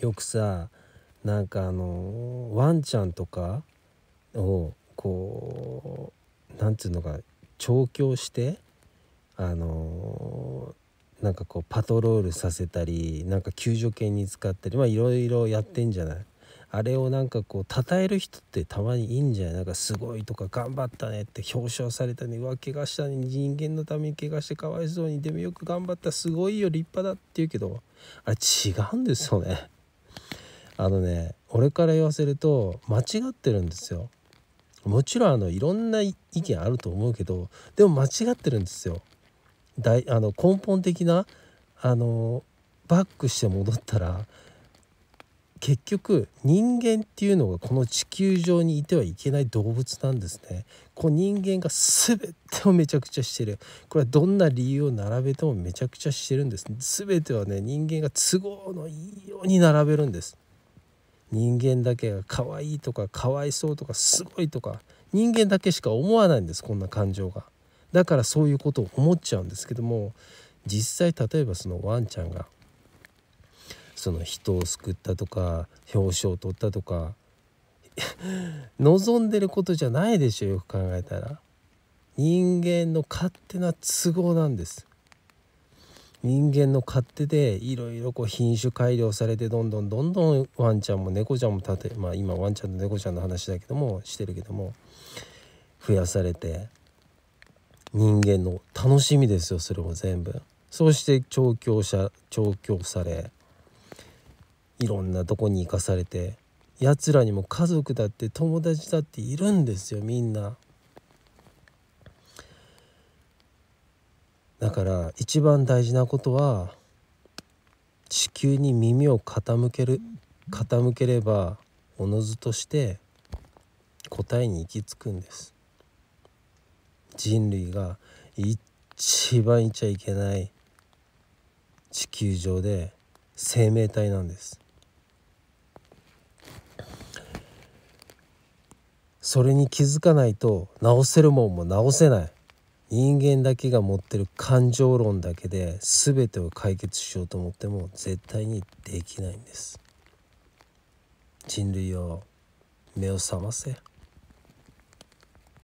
よくさなんかあのワンちゃんとかをこうなんてうのか調教してあのなんかこうパトロールさせたりなんか救助犬に使ったりまあいろいろやってんじゃないあれをなんかこう称える人ってたまにいいんじゃないなんかすごいとか頑張ったねって表彰されたねうわ怪我したね人間のために怪我してかわいそうにでもよく頑張ったすごいよ立派だって言うけどあれ違うんですよねあのね俺から言わせると間違ってるんですよもちろんあのいろんな意見あると思うけどでも間違ってるんですよいあの根本的なあのバックして戻ったら結局人間っていうのがこの地球上にいてはいけない動物なんですね。こう人間が全てをめちゃくちゃしてるこれはどんな理由を並べてもめちゃくちゃしてるんです全てはね人間が都合のいいように並べるんです。人間だけが可愛いとかかわいそうとかすごいとか人間だけしか思わないんですこんな感情がだからそういうことを思っちゃうんですけども実際例えばそのワンちゃんがその人を救ったとか表彰を取ったとか 望んでることじゃないでしょよく考えたら人間の勝手な都合なんです人間の勝手でいろいろこう品種改良されてどんどんどんどんワンちゃんも猫ちゃんも立てまあ今ワンちゃんと猫ちゃんの話だけどもしてるけども増やされて人間の楽しみですよそれも全部。そうして調教者調教されいろんなとこに生かされてやつらにも家族だって友達だっているんですよみんな。だから一番大事なことは地球に耳を傾ける傾ければおのずとして答えに行き着くんです人類が一番いちゃいけない地球上で生命体なんですそれに気づかないと直せるもんも直せない人間だけが持ってる感情論だけで全てを解決しようと思っても絶対にできないんです人類を目を覚ませ。